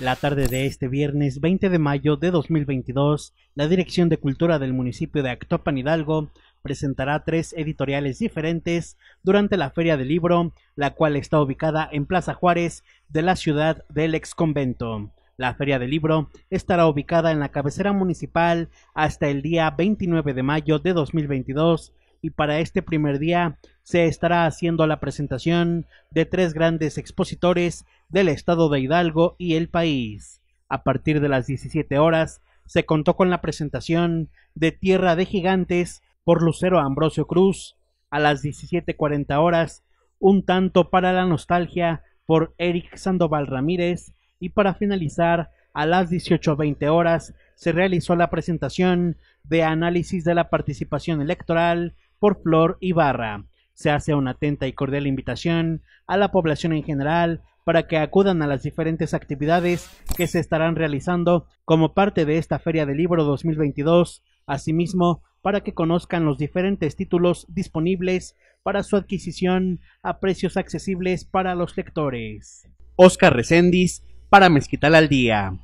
La tarde de este viernes 20 de mayo de 2022, la Dirección de Cultura del municipio de Actopan Hidalgo presentará tres editoriales diferentes durante la Feria del Libro, la cual está ubicada en Plaza Juárez de la ciudad del convento. La Feria del Libro estará ubicada en la cabecera municipal hasta el día 29 de mayo de 2022 y para este primer día se estará haciendo la presentación de tres grandes expositores del estado de Hidalgo y el país. A partir de las 17 horas se contó con la presentación de Tierra de Gigantes por Lucero Ambrosio Cruz. A las 17.40 horas, un tanto para la nostalgia por Eric Sandoval Ramírez. Y para finalizar, a las 18.20 horas, se realizó la presentación de análisis de la participación electoral por Flor Ibarra se hace una atenta y cordial invitación a la población en general para que acudan a las diferentes actividades que se estarán realizando como parte de esta Feria del Libro 2022, asimismo para que conozcan los diferentes títulos disponibles para su adquisición a precios accesibles para los lectores. Oscar Recendis para Mezquital al Día.